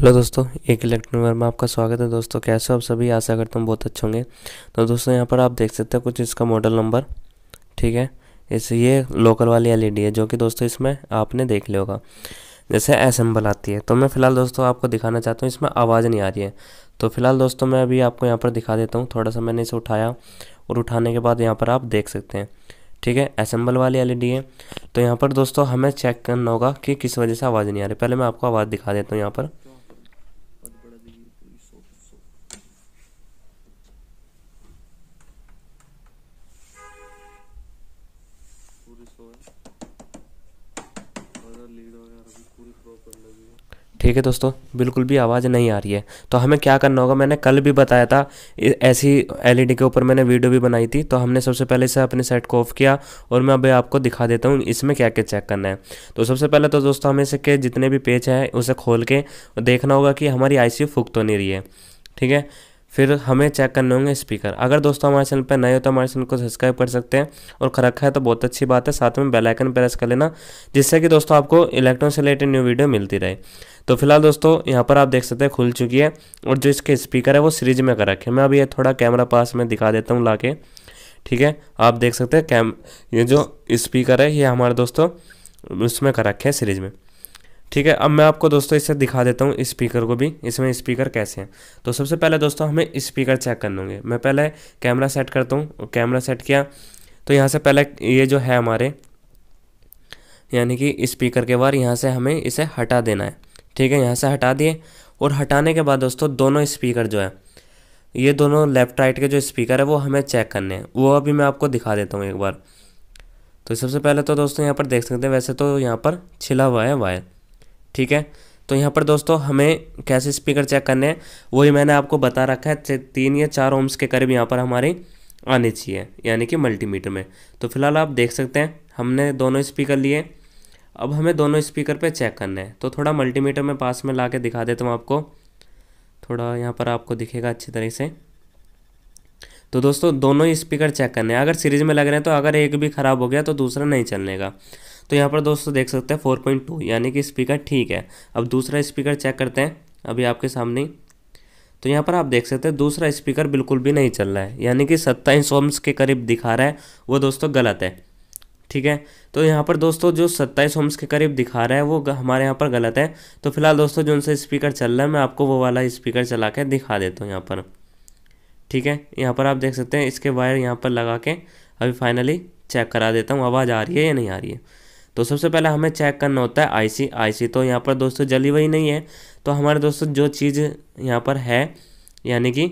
hello दोस्तों एक electronic Verma आपका स्वागत है दोस्तों कैसे हो आप सभी आशा करता हूँ बहुत अच्छे होंगे तो दोस्तों यहाँ पर आप देख सकते हैं कुछ इसका मॉडल नंबर ठीक है इस ये लोकल वाली एलईडी e है जो कि दोस्तों इसमें आपने देख लिया होगा जैसे असेंबल आती है तो मैं फ़िलहाल दोस्तों आपको दिखाना चाहता हूँ इसमें आवाज़ नहीं आ रही है तो फिलहाल दोस्तों मैं अभी आपको यहाँ पर दिखा देता हूँ थोड़ा सा मैंने इसे उठाया और उठाने के बाद यहाँ पर आप देख सकते हैं ठीक है असेंबल वाली एल e है तो यहाँ पर दोस्तों हमें चेक करना होगा कि किस वजह से आवाज़ नहीं आ रही पहले मैं आपको आवाज़ दिखा देता हूँ यहाँ पर ठीक है दोस्तों बिल्कुल भी आवाज़ नहीं आ रही है तो हमें क्या करना होगा मैंने कल भी बताया था ऐसी एलईडी e के ऊपर मैंने वीडियो भी बनाई थी तो हमने सबसे पहले इसे अपने सेट को ऑफ किया और मैं अभी आपको दिखा देता हूँ इसमें क्या क्या चेक करना है तो सबसे पहले तो दोस्तों हमें इसके जितने भी पेज हैं उसे खोल के देखना होगा कि हमारी आई सी फूक तो नहीं रही है ठीक है फिर हमें चेक करने होंगे स्पीकर अगर दोस्तों हमारे चैनल पर नए हो तो हमारे चैनल को सब्सक्राइब कर सकते हैं और रखा है तो बहुत अच्छी बात है साथ में बेल आइकन प्रेस कर लेना जिससे कि दोस्तों आपको इलेक्ट्रॉन से रिलेटेड न्यू वीडियो मिलती रहे तो फिलहाल दोस्तों यहाँ पर आप देख सकते हैं खुल चुकी है और जो इसके स्पीकर है वो सीरीज में कर रखे मैं अभी ये थोड़ा कैमरा पास में दिखा देता हूँ ला ठीक है आप देख सकते हैं कैम ये जो स्पीकर है ये हमारे दोस्तों उसमें कर रखे हैं सीरीज में ठीक है अब मैं आपको दोस्तों इसे दिखा देता हूँ स्पीकर को भी इसमें स्पीकर कैसे हैं तो सबसे पहले दोस्तों हमें स्पीकर चेक कर होंगे मैं पहले कैमरा सेट करता हूँ कैमरा सेट किया तो यहाँ से पहले ये जो है हमारे यानी कि स्पीकर के बाद यहाँ से हमें इसे हटा देना है ठीक है यहाँ से हटा दिए और हटाने के बाद दोस्तों दोनों स्पीकर जो है ये दोनों लेफ़्ट राइट के जो स्पीकर है वो हमें चेक करने हैं वो अभी मैं आपको दिखा देता हूँ एक बार तो सबसे पहले तो दोस्तों यहाँ पर देख सकते हैं वैसे तो यहाँ पर छिला हुआ है वायर ठीक है तो यहाँ पर दोस्तों हमें कैसे स्पीकर चेक करने हैं वही मैंने आपको बता रखा है तीन या चार ओम्स के करीब यहाँ पर हमारे आने चाहिए यानी कि मल्टीमीटर में तो फिलहाल आप देख सकते हैं हमने दोनों स्पीकर लिए अब हमें दोनों स्पीकर पे चेक करना है तो थोड़ा मल्टीमीटर में पास में ला के दिखा देता हूँ आपको थोड़ा यहाँ पर आपको दिखेगा अच्छी तरह से तो दोस्तों दोनों ही स्पीकर चेक करने हैं अगर सीरीज में लग रहे हैं तो अगर एक भी ख़राब हो गया तो दूसरा नहीं चलने का तो यहाँ पर दोस्तों देख सकते हैं फोर पॉइंट टू यानी कि स्पीकर ठीक है अब दूसरा स्पीकर चेक करते हैं अभी आपके सामने तो यहाँ पर आप देख सकते हैं दूसरा स्पीकर बिल्कुल भी नहीं चल रहा है यानी कि सत्ताईस ओम्स के करीब दिखा रहा है वो दोस्तों गलत है ठीक है तो यहाँ पर दोस्तों जो सत्ताईस ओम्स के करीब दिखा रहा है वो हमारे यहाँ पर गलत है तो फिलहाल दोस्तों जो उनसे स्पीकर चल रहा है मैं आपको वो वाला स्पीकर चला के दिखा देता हूँ यहाँ पर ठीक है यहाँ पर आप देख सकते हैं इसके वायर यहाँ पर लगा के अभी फाइनली चेक करा देता हूँ आवाज़ आ रही है या नहीं आ रही है तो सबसे पहले हमें चेक करना होता है आईसी आईसी तो यहाँ पर दोस्तों जली हुई नहीं है तो हमारे दोस्तों जो चीज़ यहाँ पर है यानी कि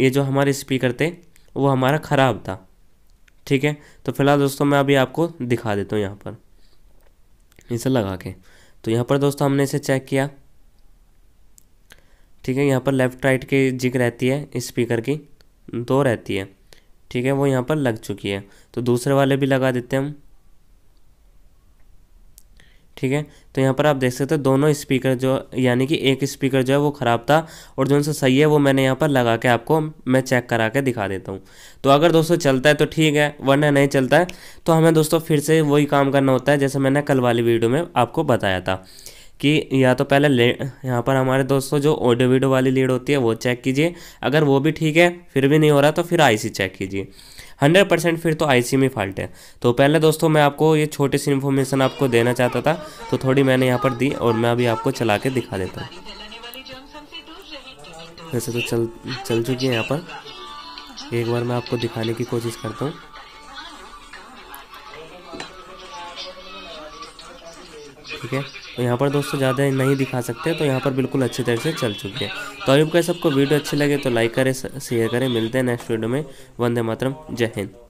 ये जो हमारे स्पीकर थे वो हमारा ख़राब था ठीक है तो फिलहाल दोस्तों मैं अभी आपको दिखा देता हूँ यहाँ पर इसे लगा के तो यहाँ पर दोस्तों हमने इसे चेक किया ठीक है यहाँ पर लेफ़्ट राइट की जिग रहती है स्पीकर की दो रहती है ठीक है वो यहाँ पर लग चुकी है तो दूसरे वाले भी लगा देते हैं हम ठीक है तो यहाँ पर आप देख सकते हो दोनों स्पीकर जो यानी कि एक स्पीकर जो है वो ख़राब था और जो उनसे सही है वो मैंने यहाँ पर लगा के आपको मैं चेक करा के दिखा देता हूँ तो अगर दोस्तों चलता है तो ठीक है वरना नहीं चलता है तो हमें दोस्तों फिर से वही काम करना होता है जैसे मैंने कल वाली वीडियो में आपको बताया था कि या तो पहले ले यहाँ पर हमारे दोस्तों जो ऑडियो वीडियो वाली लीड होती है वो चेक कीजिए अगर वो भी ठीक है फिर भी नहीं हो रहा तो फिर आईसी चेक कीजिए हंड्रेड परसेंट फिर तो आईसी में फॉल्ट है तो पहले दोस्तों मैं आपको ये छोटी सी इन्फॉर्मेशन आपको देना चाहता था तो थोड़ी मैंने यहाँ पर दी और मैं अभी आपको चला के दिखा देता हूँ वैसे तो चल चल चुकी है यहाँ पर एक बार मैं आपको दिखाने की कोशिश करता हूँ ठीक है तो यहाँ पर दोस्तों ज़्यादा नहीं दिखा सकते तो यहाँ पर बिल्कुल अच्छी तरह से चल चुकी है तो अभी का सबको वीडियो अच्छी लगे तो लाइक करें शेयर करें मिलते हैं नेक्स्ट वीडियो में वंदे मातरम जय हिंद